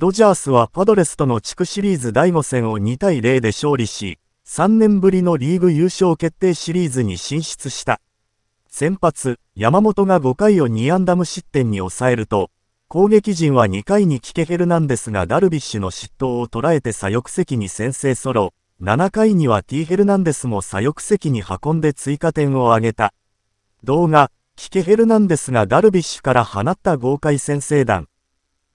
ドジャースはパドレスとの地区シリーズ第5戦を2対0で勝利し、3年ぶりのリーグ優勝決定シリーズに進出した。先発、山本が5回を2安打無失点に抑えると、攻撃陣は2回にキケヘルナンデスがダルビッシュの失投を捉えて左翼席に先制ソロ、7回には T ヘルナンデスも左翼席に運んで追加点を挙げた。動画、キケヘルナンデスがダルビッシュから放った豪快先制弾、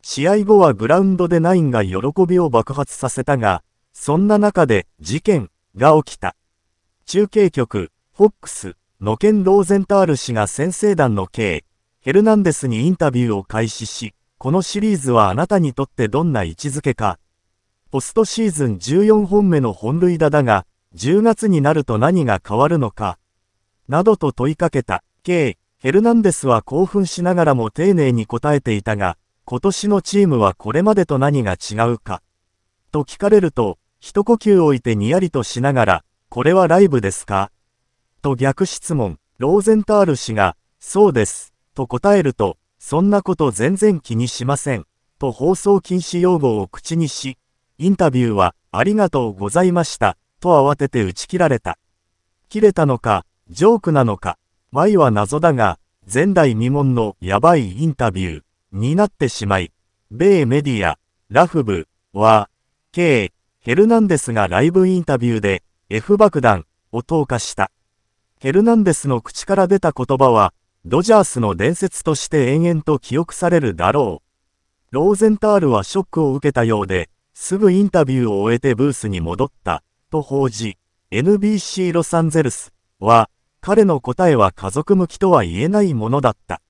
試合後はグラウンドでナインが喜びを爆発させたが、そんな中で事件が起きた。中継局、FOX のケン・ローゼンタール氏が先生団の K、ヘルナンデスにインタビューを開始し、このシリーズはあなたにとってどんな位置づけか。ポストシーズン14本目の本塁打だが、10月になると何が変わるのか。などと問いかけた、K、ヘルナンデスは興奮しながらも丁寧に答えていたが、今年のチームはこれまでと何が違うかと聞かれると、一呼吸置いてにやりとしながら、これはライブですかと逆質問、ローゼンタール氏が、そうです、と答えると、そんなこと全然気にしません、と放送禁止用語を口にし、インタビューは、ありがとうございました、と慌てて打ち切られた。切れたのか、ジョークなのか、Y は謎だが、前代未聞のやばいインタビュー。になってしまい、米メディア、ラフブは、K、ヘルナンデスがライブインタビューで F 爆弾を投下した。ヘルナンデスの口から出た言葉は、ドジャースの伝説として延々と記憶されるだろう。ローゼンタールはショックを受けたようで、すぐインタビューを終えてブースに戻った、と報じ、NBC ロサンゼルスは、彼の答えは家族向きとは言えないものだった。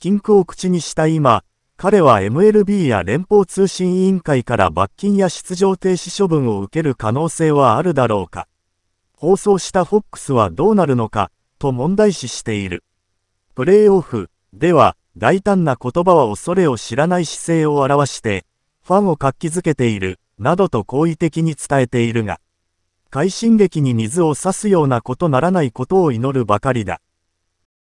禁句を口にした今、彼は MLB や連邦通信委員会から罰金や出場停止処分を受ける可能性はあるだろうか。放送した FOX はどうなるのか、と問題視している。プレイオフでは大胆な言葉は恐れを知らない姿勢を表して、ファンを活気づけている、などと好意的に伝えているが、快進撃に水を差すようなことならないことを祈るばかりだ。